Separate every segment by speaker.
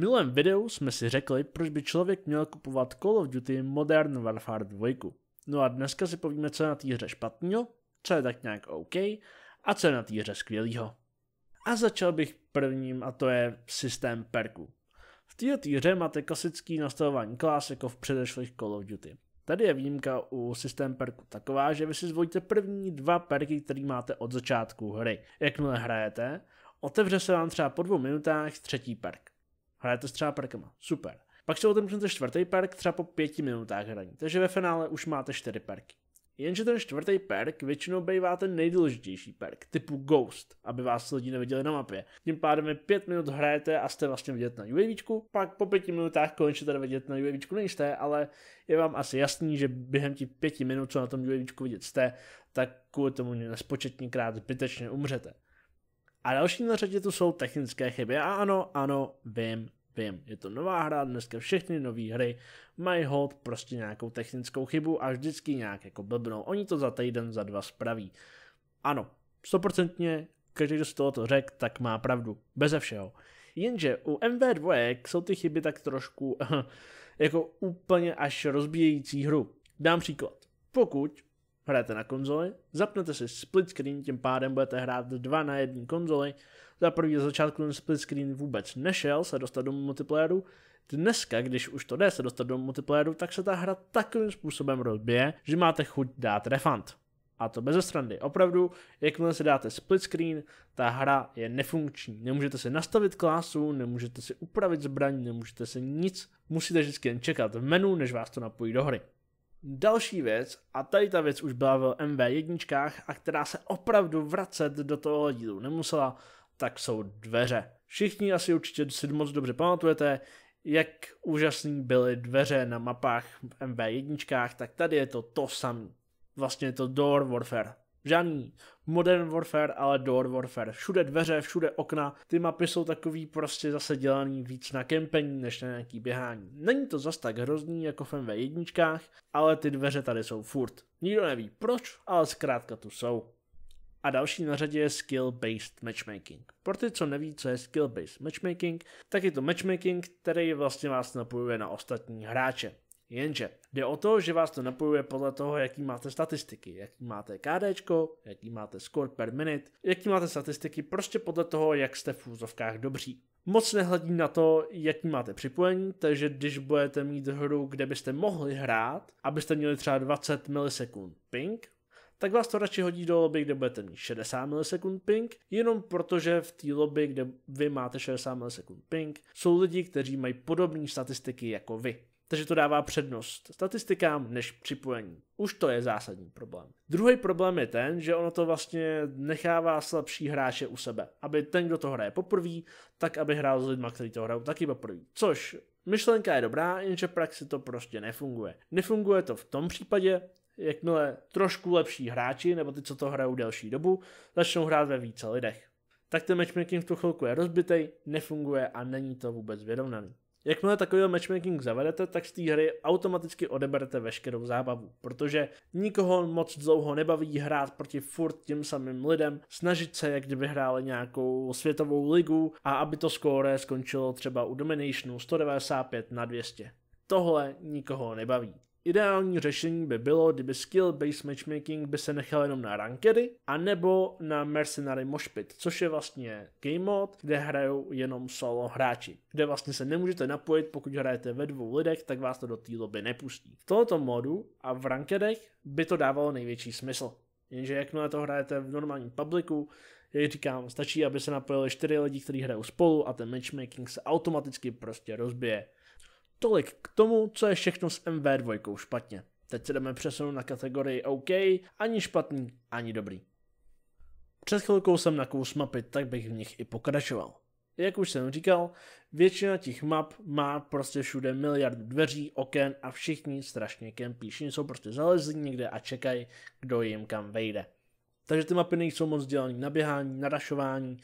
Speaker 1: V minulém videu jsme si řekli, proč by člověk měl kupovat Call of Duty Modern Warfare 2. No a dneska si povíme, co je na té hře špatného, co je tak nějak OK a co je na té hře skvělého. A začal bych prvním a to je systém perku. V této hře máte klasický nastavování klas jako v předešlých Call of Duty. Tady je výjimka u systém perku taková, že vy si zvolíte první dva perky, které máte od začátku hry. Jakmile hrajete, otevře se vám třeba po dvou minutách třetí perk. Hrajete s třeba perkama. Super. Pak si otevřete čtvrtý perk třeba po pěti minutách hraní, takže ve finále už máte čtyři perky. Jenže ten čtvrtý perk většinou bývá ten nejdůležitější perk, typu Ghost, aby vás lidi neviděli na mapě. Tím pádem je pět minut hrajete a jste vlastně vidět na UAV, pak po pěti minutách konečně tady vidět na UAV nejste, ale je vám asi jasný, že během těch pěti minut, co na tom UAV vidět jste, tak kvůli tomu nespočetníkrát zbytečně umřete. A další na řadě tu jsou technické chyby. A ano, ano, vím, Vím, je to nová hra, dneska všechny nové hry mají hod prostě nějakou technickou chybu a vždycky nějak jako blbnou. Oni to za týden, za dva spraví. Ano, stoprocentně každý, kdo z tohoto řekl, tak má pravdu. Beze všeho. Jenže u MV2 jsou ty chyby tak trošku jako úplně až rozbíjející hru. Dám příklad. Pokud hrajete na konzoli, zapnete si split screen, tím pádem budete hrát dva na jedné konzoli. Za první začátku ten split screen vůbec nešel se dostat do multiplayeru, Dneska, když už to jde se dostat do multiplayeru, tak se ta hra takovým způsobem rozbije, že máte chuť dát refund. A to bez strany. Opravdu, jakmile si dáte split screen, ta hra je nefunkční. Nemůžete si nastavit klásu, nemůžete si upravit zbraň, nemůžete si nic. Musíte vždycky jen čekat v menu, než vás to napojí do hry. Další věc, a tady ta věc už byla v MV1 a která se opravdu vracet do toho dílu nemusela, tak jsou dveře. Všichni asi určitě si moc dobře pamatujete, jak úžasný byly dveře na mapách v MV1, tak tady je to to samé. Vlastně je to Door Warfare. Žádný Modern Warfare, ale Door Warfare. Všude dveře, všude okna. Ty mapy jsou takový prostě zase dělaný víc na kempení, než na nějaký běhání. Není to zas tak hrozný jako v MV1, ale ty dveře tady jsou furt. Nikdo neví proč, ale zkrátka tu jsou. A další na řadě je skill-based matchmaking. Pro ty, co neví, co je skill-based matchmaking, tak je to matchmaking, který vlastně vás napojuje na ostatní hráče. Jenže jde o to, že vás to napojuje podle toho, jaký máte statistiky, jaký máte KD, jaký máte score per minute, jaký máte statistiky, prostě podle toho, jak jste v úzovkách dobří. Moc nehledí na to, jaký máte připojení, takže když budete mít hru, kde byste mohli hrát, abyste měli třeba 20 milisekund ping, tak vás to radši hodí do lobby, kde budete mít 60 milisekund ping, jenom protože v té lobby, kde vy máte 60 milisekund ping, jsou lidi, kteří mají podobné statistiky jako vy takže to dává přednost statistikám než připojení. Už to je zásadní problém. Druhý problém je ten, že ono to vlastně nechává slabší hráče u sebe. Aby ten, kdo to hraje poprvé, tak aby hrál s lidmi, kteří to hrajou taky poprvé. Což myšlenka je dobrá, jenže v praxi to prostě nefunguje. Nefunguje to v tom případě, jakmile trošku lepší hráči, nebo ty, co to hrajou delší dobu, začnou hrát ve více lidech. Tak ten matchmaking v tu chvilku je rozbitej, nefunguje a není to vůbec vyrovnaný. Jakmile takový matchmaking zavedete, tak z té hry automaticky odeberete veškerou zábavu, protože nikoho moc dlouho nebaví hrát proti furt tím samým lidem, snažit se, jak kdyby hráli nějakou světovou ligu a aby to skóre skončilo třeba u Dominationu 195 na 200. Tohle nikoho nebaví. Ideální řešení by bylo, kdyby skill-based matchmaking by se nechal jenom na rankery, anebo na Mercenary Moshpit, což je vlastně game mod, kde hrajou jenom solo hráči, kde vlastně se nemůžete napojit, pokud hrajete ve dvou lidech, tak vás to do té lobby nepustí. V tomto modu a v rankedech by to dávalo největší smysl. Jenže jakmile to hrajete v normálním publiku, jak říkám, stačí, aby se napojili čtyři lidi, kteří hrajou spolu a ten matchmaking se automaticky prostě rozbije. Tolik k tomu, co je všechno s MV2 špatně. Teď se jdeme přesunout na kategorii OK, ani špatný, ani dobrý. Před chvilkou jsem na kous mapy, tak bych v nich i pokračoval. Jak už jsem říkal, většina těch map má prostě všude miliard dveří, oken a všichni strašně kempí. Všichni jsou prostě zalezlí někde a čekají, kdo jim kam vejde. Takže ty mapy nejsou moc dělané na běhání, na rašování.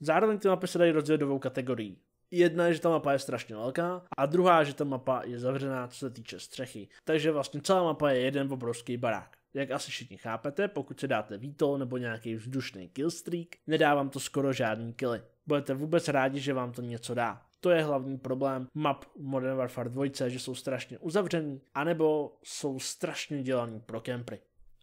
Speaker 1: Zároveň ty mapy se dají rozdělit do dvou kategorií. Jedna je, že ta mapa je strašně velká a druhá, že ta mapa je zavřená, co se týče střechy. Takže vlastně celá mapa je jeden obrovský barák. Jak asi všichni chápete, pokud se dáte vítol nebo nějaký vzdušný killstreak, nedá vám to skoro žádný killy. Budete vůbec rádi, že vám to něco dá. To je hlavní problém map Modern Warfare 2, že jsou strašně uzavřený, anebo jsou strašně dělaný pro kempry.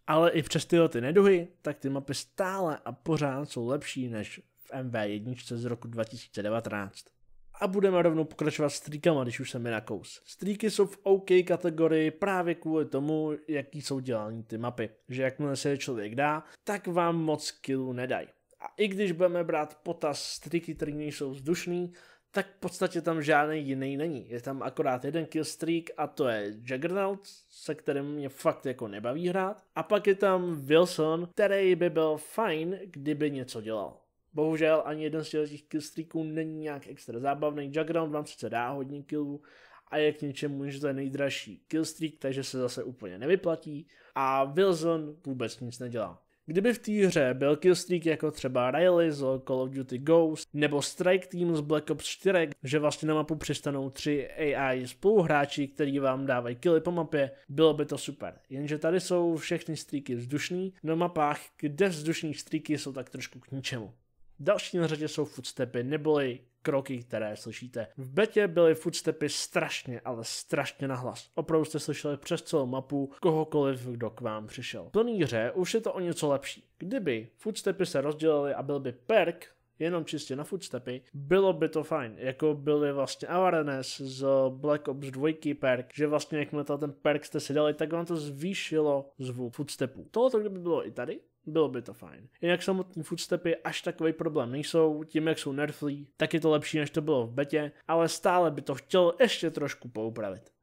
Speaker 1: Ale i přes tyhle ty neduhy, tak ty mapy stále a pořád jsou lepší než v MV1 z roku 2019. A budeme rovnou pokračovat s strýkama, když už jsem je na kous. Strýky jsou v OK kategorii právě kvůli tomu, jaký jsou dělání ty mapy. Že jakmile se je člověk dá, tak vám moc killů nedají. A i když budeme brát potaz striky, které nejsou vzdušný, tak v podstatě tam žádný jiný není. Je tam akorát jeden kill streak a to je Juggernaut, se kterým mě fakt jako nebaví hrát. A pak je tam Wilson, který by byl fajn, kdyby něco dělal. Bohužel ani jeden z těch killstreaků není nějak extra zábavný. Juggernaut vám sice dá hodně killů, a je k něčemu, že to je nejdražší killstreak, takže se zase úplně nevyplatí a Wilson vůbec nic nedělá. Kdyby v té hře byl killstreak jako třeba Riley z Call of Duty Ghost nebo Strike Team z Black Ops 4, že vlastně na mapu přistanou tři AI spoluhráči, který vám dávají killy po mapě, bylo by to super. Jenže tady jsou všechny streaky vzdušný na mapách, kde vzdušní streaky jsou tak trošku k ničemu. Další na řadě jsou footstepy, neboli kroky, které slyšíte. V betě byly footstepy strašně, ale strašně nahlas. Opravdu jste slyšeli přes celou mapu kohokoliv, kdo k vám přišel. V plný hře už je to o něco lepší. Kdyby footstepy se rozdělily a byl by perk, jenom čistě na footstepy, bylo by to fajn, jako byly vlastně Avarenes z Black Ops 2 perk, že vlastně jakmile ten perk jste si dali, tak vám to zvýšilo zvuk footstepů. Tohle kdyby bylo i tady, bylo by to fajn. Jinak samotní footstepy až takový problém nejsou, tím jak jsou nerflí, tak je to lepší než to bylo v betě, ale stále by to chtěl ještě trošku poupravit.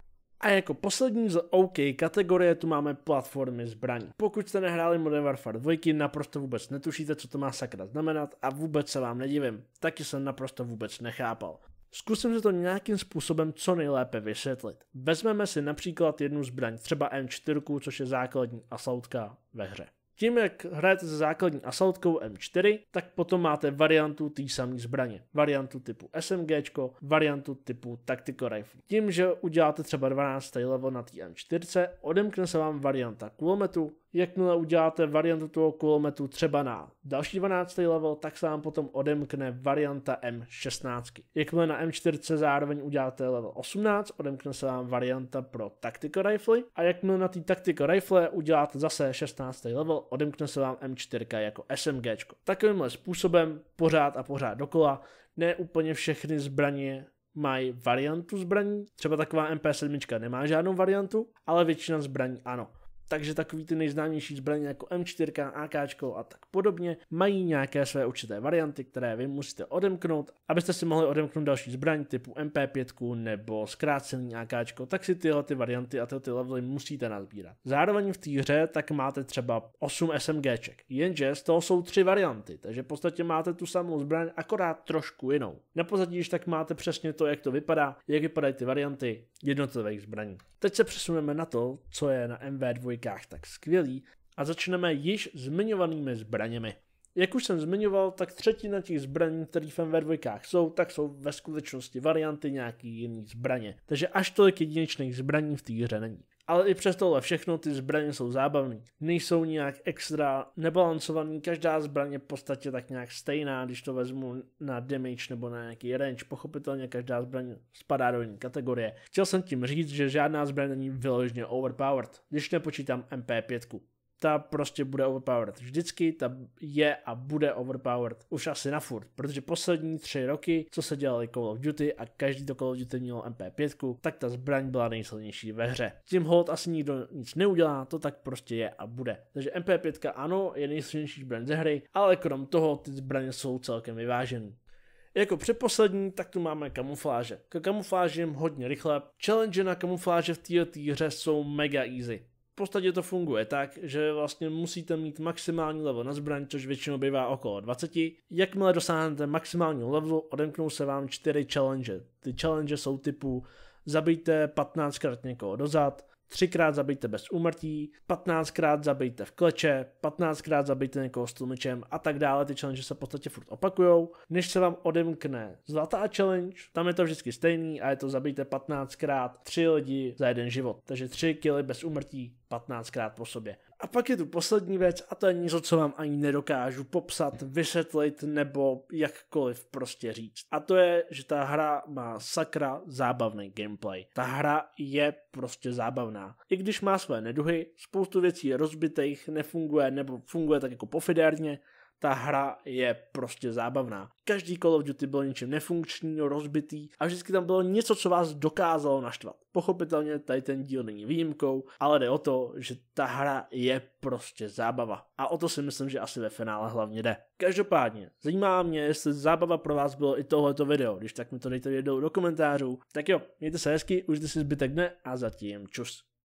Speaker 1: A jako poslední z OK kategorie tu máme platformy zbraní. Pokud jste nehráli Modern Warfare 2, naprosto vůbec netušíte, co to má sakra znamenat a vůbec se vám nedivím. Taky jsem naprosto vůbec nechápal. Zkusím se to nějakým způsobem co nejlépe vysvětlit. Vezmeme si například jednu zbraň, třeba M4, což je základní asautka ve hře. Tím, jak hrajete se základní asaltkou M4, tak potom máte variantu té samé zbraně. Variantu typu SMG, variantu typu Tactical Rifle. Tím, že uděláte třeba 12. level na té M4, odemkne se vám varianta kulometu, Jakmile uděláte variantu toho kulometu třeba na další 12. level, tak se vám potom odemkne varianta M16. Jakmile na M4 zároveň uděláte level 18, odemkne se vám varianta pro Tactical Rifle a jakmile na té Tactical Rifle uděláte zase 16. level, odemkne se vám M4 jako SMG. Takovýmhle způsobem pořád a pořád dokola, ne úplně všechny zbraně mají variantu zbraní, třeba taková MP7 nemá žádnou variantu, ale většina zbraní ano takže takový ty nejznámější zbraně jako M4, AK a tak podobně mají nějaké své určité varianty, které vy musíte odemknout. Abyste si mohli odemknout další zbraň typu MP5 nebo zkrácený AK, tak si tyhle ty varianty a tyhle ty levely musíte nazbírat. Zároveň v té hře tak máte třeba 8 SMGček, jenže z toho jsou tři varianty, takže v podstatě máte tu samou zbraň, akorát trošku jinou. Na pozadí již tak máte přesně to, jak to vypadá, jak vypadají ty varianty jednotlivých zbraní. Teď se přesuneme na to, co je na MV2 novinkách tak skvělý a začneme již zmiňovanými zbraněmi. Jak už jsem zmiňoval, tak třetina těch zbraní, které v MV2 jsou, tak jsou ve skutečnosti varianty nějaký jiný zbraně. Takže až tolik jedinečných zbraní v té hře není. Ale i přes tohle všechno ty zbraně jsou zábavné. Nejsou nijak extra nebalancovaný, každá zbraně je v podstatě tak nějak stejná, když to vezmu na damage nebo na nějaký range. Pochopitelně každá zbraň spadá do jiné kategorie. Chtěl jsem tím říct, že žádná zbraň není vyloženě overpowered, když nepočítám MP5 ta prostě bude overpowered. Vždycky ta je a bude overpowered. Už asi na furt, protože poslední tři roky, co se dělali Call of Duty a každý to Call of Duty mělo MP5, tak ta zbraň byla nejsilnější ve hře. Tím hold asi nikdo nic neudělá, to tak prostě je a bude. Takže MP5 ano, je nejsilnější zbraň ze hry, ale krom toho ty zbraně jsou celkem vyvážené. Jako předposlední, tak tu máme kamufláže. K kamuflážím hodně rychle. Challenge na kamufláže v této hře jsou mega easy. V podstatě to funguje tak, že vlastně musíte mít maximální level na zbraň, což většinou bývá okolo 20. Jakmile dosáhnete maximálního levelu, odemknou se vám 4 challenge. Ty challenge jsou typu zabijte 15krát někoho dozad, třikrát zabijte bez úmrtí, 15krát zabijte v kleče, 15krát zabijte někoho s tlumičem a tak dále. Ty challenge se v podstatě furt opakujou. Než se vám odemkne zlatá challenge, tam je to vždycky stejný a je to zabijte 15krát 3 lidi za jeden život. Takže 3 kily bez úmrtí 15krát po sobě. A pak je tu poslední věc a to je něco, co vám ani nedokážu popsat, vysvětlit nebo jakkoliv prostě říct. A to je, že ta hra má sakra zábavný gameplay. Ta hra je prostě zábavná. I když má své neduhy, spoustu věcí je rozbitých, nefunguje nebo funguje tak jako pofidérně, ta hra je prostě zábavná. Každý Call of Duty byl něčím nefunkční, rozbitý a vždycky tam bylo něco, co vás dokázalo naštvat. Pochopitelně tady ten díl není výjimkou, ale jde o to, že ta hra je prostě zábava. A o to si myslím, že asi ve finále hlavně jde. Každopádně, zajímá mě, jestli zábava pro vás bylo i tohleto video. Když tak mi to dejte jednou do komentářů. Tak jo, mějte se hezky, užijte si zbytek dne a zatím čus.